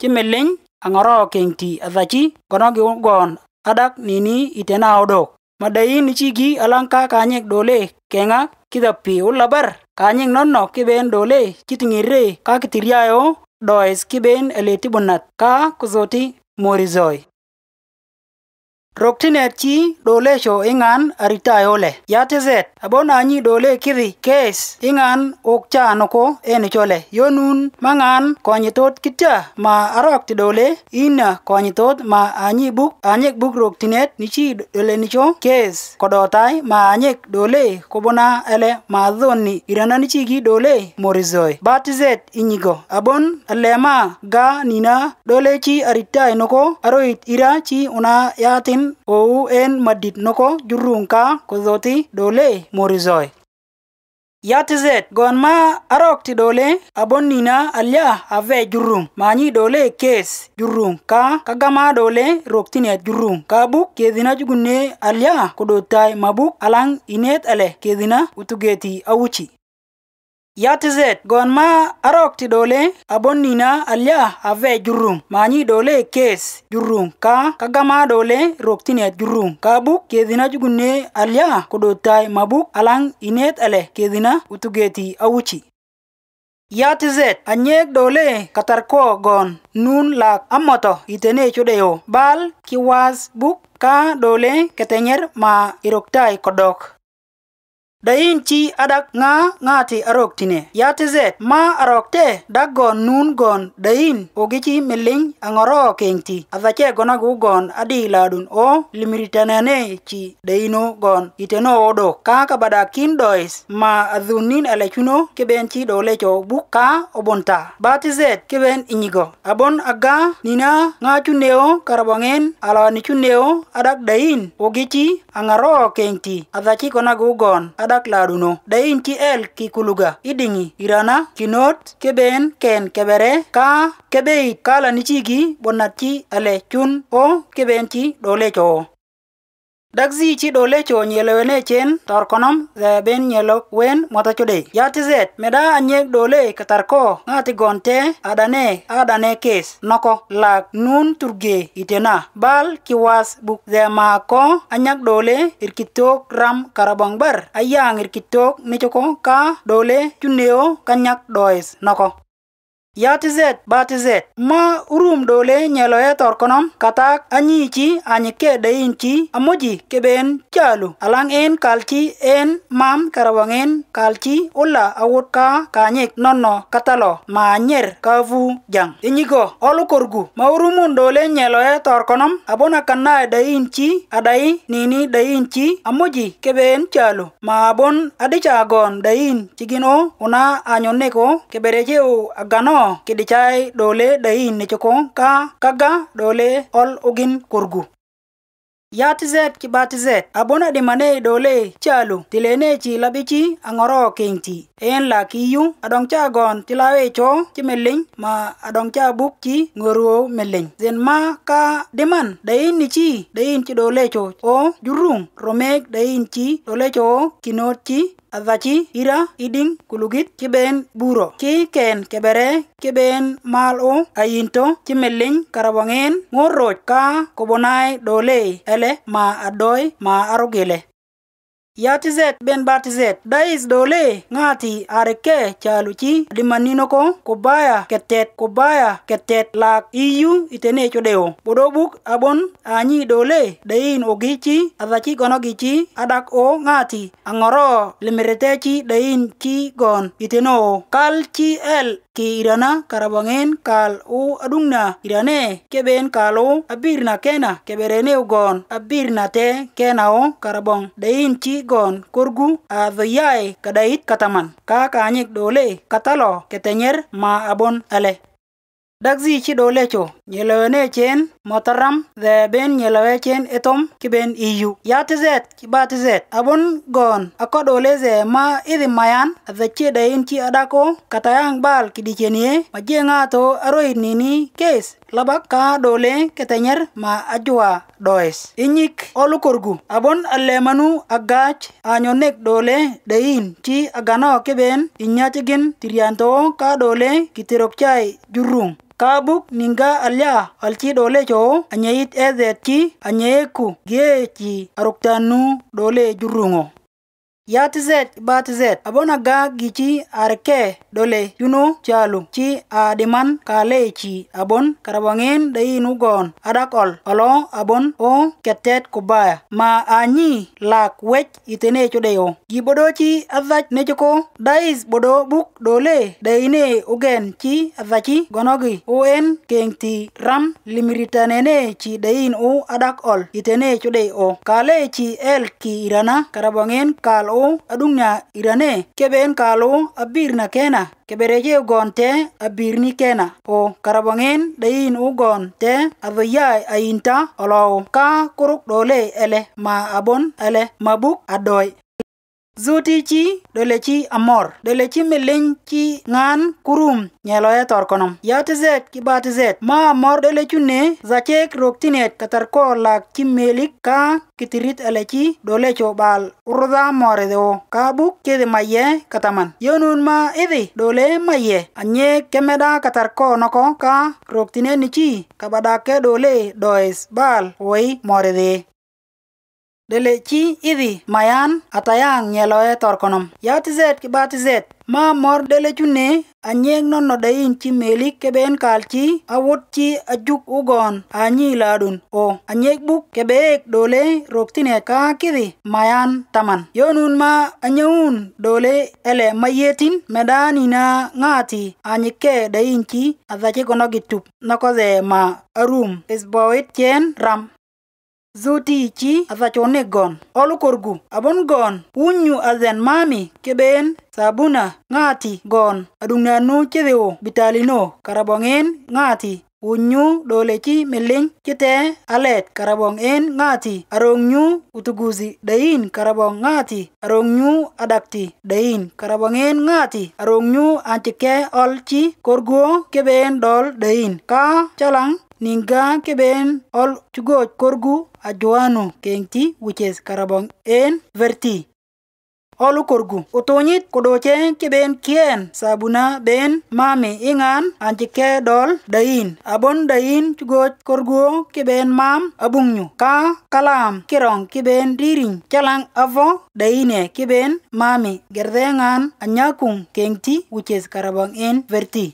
Kimeleny ang'orok kengti athachi gon adak nini itena odok. Madayin alaŋ alanka kanyek dole kenga kithapi ulabar kanyek nono kiben dole chiting'ire ka kitiryayo does kiben bunat ka kuzoti morizoi. Roktinet chi dole sho ingan aritai ole. Yate zet abon anyi dole kiri case ingan okcha noko eni chole. Yonun mangan konyitot kitya ma arakti dole ina konyitot ma anyi buk anyek buk roktinet nichi dole cho case kodotai ma anyek dole kobona ele ma dhoni irana nichi ki dole morizoi. Bat zet inyigo abon alema ga nina dole chi aritai noko aroit ira chi una yatin ou en madit noko jurung ka kozoti dole morizoy. Yati zet, gwan ma arok ti dole abon nina alya ave jurung. Manyi dole kes jurung ka kagama dole rok tinet jurung. Kabuk kezina jugune alya kudotay mabuk alang inet ale kezina utugeti awuchi. yatizet gon ma arok ti dole abon nina alya ave jurum manyi dole kes jurum ka kagama dole rok tinet jurum ka buk kedhina jugunne alya kudotai mabuk alang inet ale kedhina utugeti awuchi yatizet anyek dole katarko gon nun lak amoto itene chudeyo bal kiwas buk ka dole ketenyer ma iroktai kodok dayin chi adak nga ngati arok tine yati zet ma arok te dak gon nun gon dayin ogi chi miliny ang'oro keny ti athache gonagu gon adi ladun o limiritanane chi dayino gon iteno odok ka kabada kin dois ma athun nin alechuno keben chi dolecho bu ka obonta bati zet keben inyigo abon aga nina ngachuneo karabong'en alawanichuneo adak dayin ogi chi ang'oro keny ti athachi gonagu gon adak laduno dayin ki el ki kuluga idingi irana kinot keben ken kebere ka kebei kala nichigi bonat chi ale chun o keben chi dole cho dak zi dole do le cho nyelo ne chen tor konom ze ben nyelo wen mota chode ya zet meda anye dole le katar ko ngati gonte adane adane kes noko lak nun turge itena bal kiwas buk ze ma ko anyak dole irkitok ram karabang bar ayang irkitok ne choko ka dole chuneo kanyak dois noko yatizet batizet ma urum dole nyelo nyeloyet ya torkonom. katak anyichi anyike chi. amoji keben chalu alang en kalchi en mam karawangen kalchi Ulla awut ka kanyik nono katalo ma nyer kavu jang inyigo korgu. ma urumun dole nyelo nyeloyet ya orkonom abona kana chi. adai nini chi. amoji keben chalu ma abon adichagon in chigino una anyoneko keberecheu agano no kidichai dole dain ne choko ka kaga dole ol ogin kurgu yatizet ki batizet abona di mane dole chalu tilene chi labichi angoro kengti en la kiyu adong cha gon tilawe cho chi meling ma adong cha buk chi ngoruo meling zen ma ka deman dain ni chi dain chi dole cho o jurung romek dain chi dole cho kinot chi athaci ira iding kulugit, kiben, buro ki, ken kebere kiben, malo, ayinto kimeling, melling karawangen ka kobonai dole ele ma adoy, ma arugile yatizet ben batizet dais dole ngati areke chaluchi dimaninoko kobaya ketet kobaya ketet lak iyu itene chodeo bodobuk abon anyi dole dain ogichi adachi gonogichi adak o ngati angoro limiretechi dain chi gon iteno kal chi el ki irana karabangen kal u na irane keben kalu abirna kena keberene ugon na te kena o karabong dain chi gon kurgu adhoyai kadait kataman ka kanyek dole katalo ketenyer ma abon ale dagzi chi dole cho nyelewene chen motaram the ben yelawechen etom kiben iyu yatizet kibatizet Abon gon leze ma idi mayan the chedain chi adako katayang bal kidichenie majenga to aroid nini case labak ka dole ketenyer ma ajwa does inyik olukorgu abon alemanu agach anyonek dole dein chi agano keben inyachigin tirianto ka dole kitirokchai jurung kabuk ninga alya alchi cho anyait ethet chi anyeeku ci aruktanu dole jurungo Ya tizet. Abona ga gichi arke dole yuno chalu. chi a deman kale chi abon karabangin dayin ugon adakol alo abon o ketet kubaya ma anyi lak wech itene chudeyo gibodo chi avach nechoko dais bodo buk dole dayine ugen chi avachi gonogi uen kengti ram limiritanene chi dayin u adakol itene chudeyo kale chi el ki irana karabangin kal ta'u adungnya irane keben kalu abirna kena kebereje ugon te abirni kena o karabongen dayin ugon te avayai ainta olow ka kuruk dole ele ma abon ele mabuk adoi zuti ci dole ci amor dole ci meleng ci ngan kurum nyelo ya torkonom ya tizet ki ba tizet ma amor dole ci ne zachek roktinet katar ko lak ci melik ka kitirit ale ci dole cho bal urza more do ka buk ke maye kataman yonun ma idi dole maye anye kemeda katar ko noko ka roktinet ni ci kabada ke dole dois bal woi more de dele chi idhi mayan atayang nyeloe torkonom yatizet ki batizet ma mor dele chune anyeng non nodein chi melik keben kal chi awot chi ajuk ugon anyi ladun o anyek buk kebeek dole roktine ka kidhi mayan taman yonun ma anyeun dole ele mayetin medanina ngati anyike dein chi adhache konogitup nokoze ma arum isboit chen ram zutiichi asachuni gon olukorgu abon gon unyu azen mami keben sabuna ngati gon adungnanu chithiu bitalino karabong'en ngati unyu dolechi meleng, chite alet karabong en ngati arong'nyu utuguzi dain karabong ngati arong'nyu adakti dain karabong en ngati arong'nyu antike olchi korguo keben dol dain ka chalang ninga keben ol chugoch korgu ajuano kengti wuches karabong en verti olu korgu utonyit kodoche keben kien sabuna ben mami ingan anjike dol dain abon dain chugoch korgu keben mam abungnyu ka kalam kirong keben riring chalang avo daine keben mami gerdengan anyakung kengti wuches karabang en verti